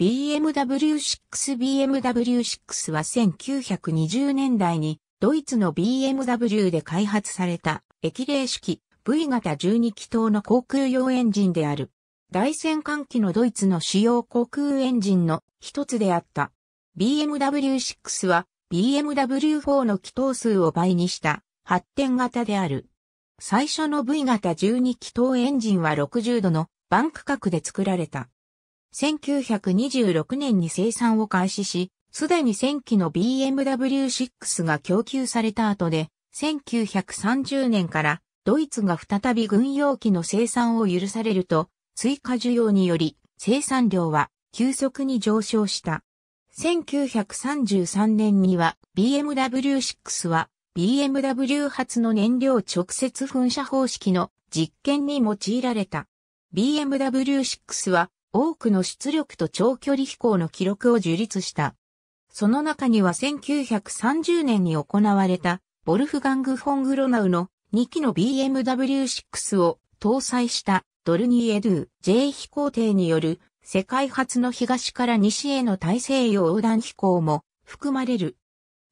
BMW6 BMW6 は1920年代にドイツの BMW で開発された液冷式 V 型12気筒の航空用エンジンである。大戦艦機のドイツの主要航空エンジンの一つであった。BMW6 は BMW4 の気筒数を倍にした発展型である。最初の V 型12気筒エンジンは60度のバンク角で作られた。1926年に生産を開始し、すでに1000機の BMW6 が供給された後で、1930年からドイツが再び軍用機の生産を許されると、追加需要により生産量は急速に上昇した。1933年には BMW6 は BMW 発の燃料直接噴射方式の実験に用いられた。BMW6 は多くの出力と長距離飛行の記録を樹立した。その中には1930年に行われた、ボルフガング・フォン・グロナウの2機の BMW6 を搭載したドルニエドゥ J 飛行艇による世界初の東から西への大西洋横断飛行も含まれる。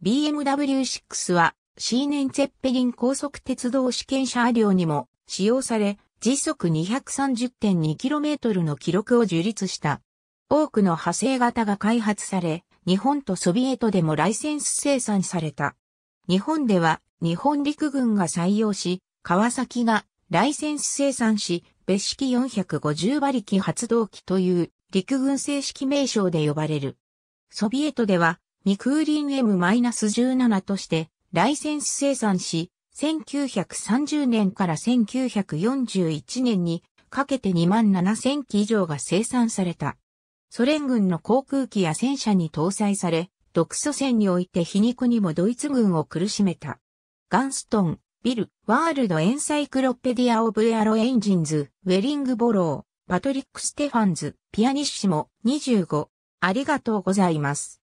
BMW6 はシーネン・ツェッペリン高速鉄道試験車両にも使用され、時速 230.2km の記録を樹立した。多くの派生型が開発され、日本とソビエトでもライセンス生産された。日本では日本陸軍が採用し、川崎がライセンス生産し、別式450馬力発動機という陸軍正式名称で呼ばれる。ソビエトではミクーリン M-17 としてライセンス生産し、1930年から1941年にかけて2万7000機以上が生産された。ソ連軍の航空機や戦車に搭載され、独ソ戦において皮肉にもドイツ軍を苦しめた。ガンストン、ビル、ワールドエンサイクロペディア・オブ・エアロ・エンジンズ、ウェリング・ボロー、パトリック・ステファンズ、ピアニッシモ、25。ありがとうございます。